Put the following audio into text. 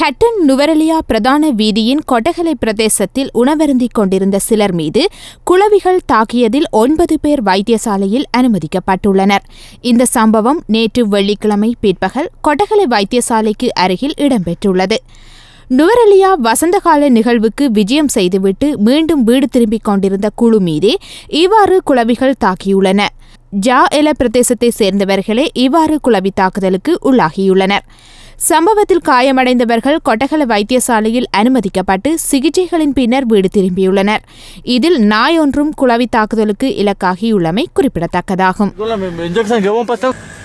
ஹட்டன் நுவரலியா பிரதான வீதியின் கொடகலை பிரதேசத்தில் உணவருந்திக் கொண்டிருந்த சிலர் மீது குளவிகள் தாக்கியதில் ஒன்பது பேர் வைத்தியசாலையில் அனுமதிக்கப்பட்டுள்ளனர் இந்த சம்பவம் நேற்று வெள்ளிக்கிழமை பிற்பகல் கொடகலை வைத்தியசாலைக்கு அருகில் இடம்பெற்றுள்ளது நுவரலியா வசந்தகால நிகழ்வுக்கு விஜயம் செய்துவிட்டு மீண்டும் வீடு திரும்பிக் கொண்டிருந்த குழு மீதே இவ்வாறு குளவிகள் தாக்கியுள்ளன ஜா எல பிரதேசத்தை சேர்ந்தவர்களே இவ்வாறு குழவி தாக்குதலுக்கு உள்ளாகியுள்ளனர் சம்பவத்தில் காயமடைந்தவர்கள் கொட்டகல வைத்தியசாலையில் அனுமதிக்கப்பட்டு சிகிச்சைகளின் பின்னர் வீடு திரும்பியுள்ளனர் இதில் நாயொன்றும் குழவி தாக்குதலுக்கு இலக்காகியுள்ளமை குறிப்பிடத்தக்கதாகும்